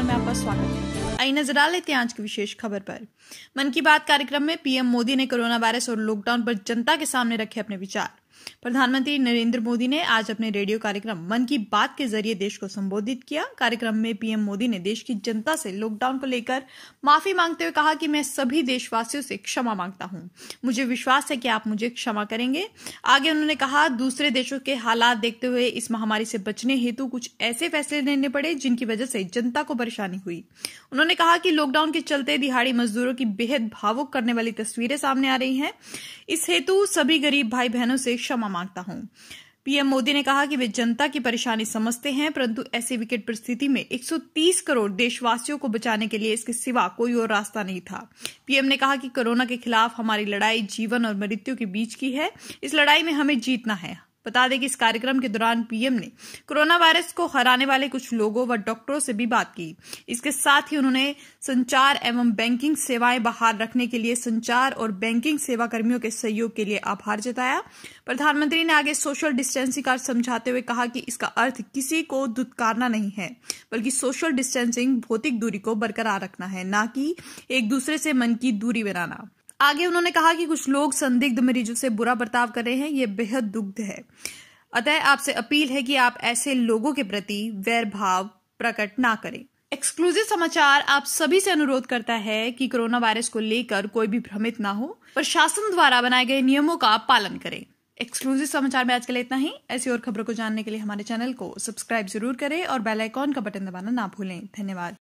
समाचार में आपका स्वागत है आई नजर आ लेते हैं आज की विशेष खबर पर मन की बात कार्यक्रम में पीएम मोदी ने कोरोना वायरस और लॉकडाउन पर जनता के सामने रखे अपने विचार प्रधानमंत्री नरेंद्र मोदी ने आज अपने रेडियो कार्यक्रम मन की बात के जरिए देश को संबोधित किया कार्यक्रम में पीएम मोदी ने देश की जनता से लॉकडाउन को लेकर माफी मांगते हुए कहा कि मैं सभी देशवासियों से क्षमा मांगता हूं मुझे विश्वास है कि आप मुझे क्षमा करेंगे आगे उन्होंने कहा दूसरे देशों के हालात देखते हुए इस महामारी से बचने हेतु कुछ ऐसे फैसले लेने पड़े जिनकी वजह से जनता को परेशानी हुई उन्होंने कहा कि लॉकडाउन के चलते दिहाड़ी मजदूरों की बेहद भावुक करने वाली तस्वीरें सामने आ रही हैं इस हेतु सभी गरीब भाई बहनों से क्षमा मांगता हूं पीएम मोदी ने कहा कि वे जनता की परेशानी समझते हैं परंतु ऐसी विकट परिस्थिति में 130 करोड़ देशवासियों को बचाने के लिए इसके सिवा कोई और रास्ता नहीं था पीएम ने कहा कि कोरोना के खिलाफ हमारी लड़ाई जीवन और मृत्यु के बीच की है इस लड़ाई में हमें जीतना है बता दें कि इस कार्यक्रम के दौरान पीएम ने कोरोना वायरस को हराने वाले कुछ लोगों व डॉक्टरों से भी बात की इसके साथ ही उन्होंने संचार एवं बैंकिंग सेवाएं बहाल रखने के लिए संचार और बैंकिंग सेवा कर्मियों के सहयोग के लिए आभार जताया प्रधानमंत्री ने आगे सोशल डिस्टेंसिंग का समझाते हुए कहा कि इसका अर्थ किसी को दुत्कारना नहीं है बल्कि सोशल डिस्टेंसिंग भौतिक दूरी को बरकरार रखना है न कि एक दूसरे से मन की दूरी बनाना आगे उन्होंने कहा कि कुछ लोग संदिग्ध मरीजों से बुरा बर्ताव कर रहे हैं ये बेहद दुग्ध है अतः आपसे अपील है कि आप ऐसे लोगों के प्रति वैर भाव प्रकट ना करें एक्सक्लूसिव समाचार आप सभी से अनुरोध करता है कि कोरोना वायरस को लेकर कोई भी भ्रमित ना हो प्रशासन द्वारा बनाए गए नियमों का पालन करें एक्सक्लूसिव समाचार में आज के लिए इतना ही ऐसी और खबरों को जानने के लिए हमारे चैनल को सब्सक्राइब जरूर करें और बेल आइकॉन का बटन दबाना ना भूलें धन्यवाद